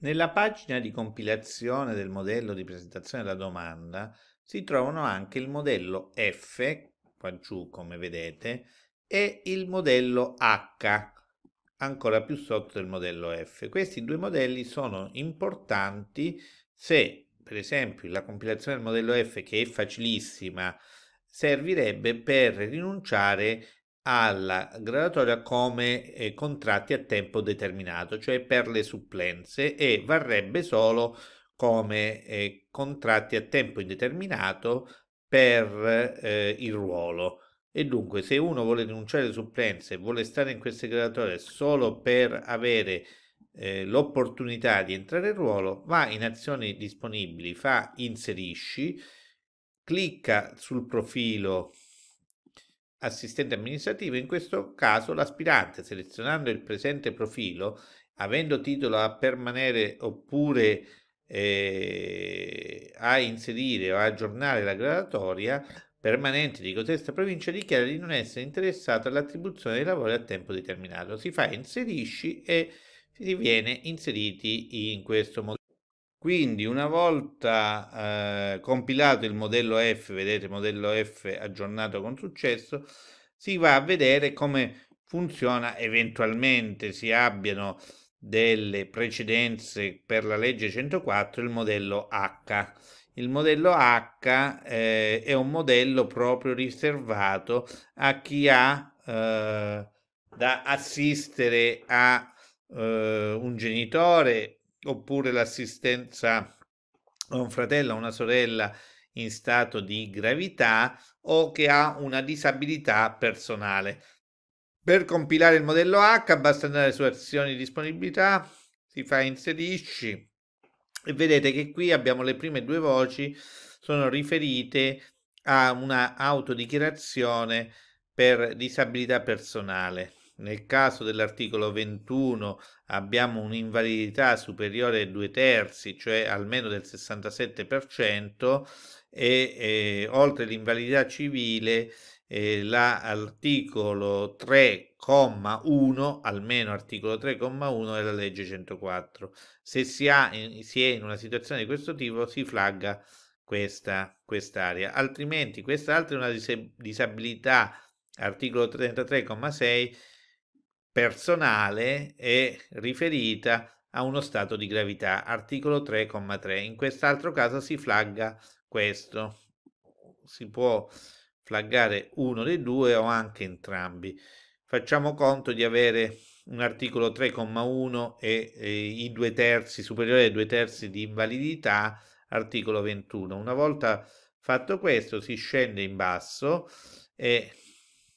Nella pagina di compilazione del modello di presentazione della domanda si trovano anche il modello F, qua giù come vedete, e il modello H, ancora più sotto del modello F. Questi due modelli sono importanti se, per esempio, la compilazione del modello F, che è facilissima, servirebbe per rinunciare alla graduatoria come eh, contratti a tempo determinato, cioè per le supplenze e varrebbe solo come eh, contratti a tempo indeterminato per eh, il ruolo. E dunque, se uno vuole rinunciare alle supplenze e vuole stare in queste graduatorie solo per avere eh, l'opportunità di entrare in ruolo, va in azioni disponibili, fa inserisci, clicca sul profilo assistente amministrativo, in questo caso l'aspirante, selezionando il presente profilo, avendo titolo a permanere oppure eh, a inserire o aggiornare la graduatoria permanente di cotesta provincia, dichiara di non essere interessato all'attribuzione dei lavori a tempo determinato. Si fa inserisci e si viene inseriti in questo modello. Quindi una volta eh, compilato il modello F, vedete modello F aggiornato con successo, si va a vedere come funziona eventualmente si abbiano delle precedenze per la legge 104 il modello H. Il modello H eh, è un modello proprio riservato a chi ha eh, da assistere a eh, un genitore oppure l'assistenza a un fratello, o una sorella in stato di gravità o che ha una disabilità personale. Per compilare il modello H basta andare su azioni di disponibilità, si fa inserisci e vedete che qui abbiamo le prime due voci sono riferite a una autodichiarazione per disabilità personale. Nel caso dell'articolo 21 abbiamo un'invalidità superiore ai due terzi, cioè almeno del 67%, e eh, oltre l'invalidità civile eh, l'articolo 3,1, almeno articolo 3,1 della legge 104. Se si, ha, si è in una situazione di questo tipo si flagga questa quest'area, altrimenti quest'altra è una disabilità, articolo 33,6, personale è riferita a uno stato di gravità, articolo 3,3. In quest'altro caso si flagga questo. Si può flaggare uno dei due o anche entrambi. Facciamo conto di avere un articolo 3,1 e, e, i due terzi, superiore ai due terzi di invalidità, articolo 21. Una volta fatto questo si scende in basso e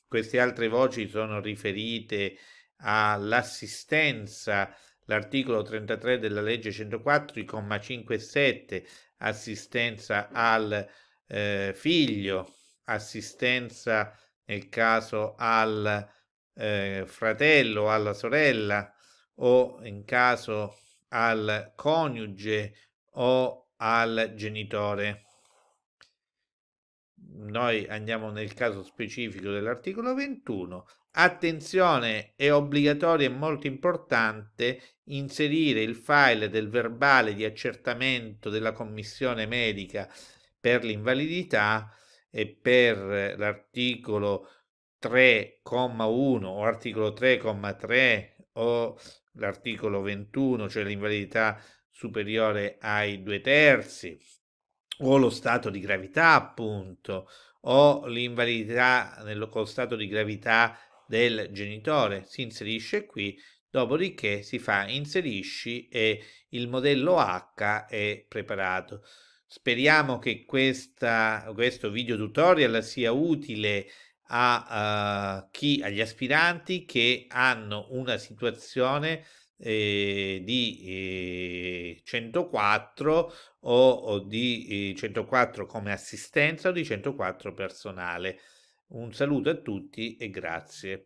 queste altre voci sono riferite all'assistenza, l'articolo 33 della legge 104, comma 5 e 7, assistenza al eh, figlio, assistenza nel caso al eh, fratello, alla sorella o in caso al coniuge o al genitore noi andiamo nel caso specifico dell'articolo 21. Attenzione, è obbligatorio e molto importante inserire il file del verbale di accertamento della commissione medica per l'invalidità e per l'articolo 3,1 o articolo 3,3 o l'articolo 21, cioè l'invalidità superiore ai due terzi o lo stato di gravità, appunto, o l'invalidità nello, stato di gravità del genitore si inserisce qui, dopodiché si fa inserisci e il modello H è preparato. Speriamo che questa, questo video tutorial sia utile a, uh, chi, agli aspiranti che hanno una situazione eh, di 104 eh, o, di 104 eh, come assistenza o di 104 personale. Un saluto a tutti e grazie.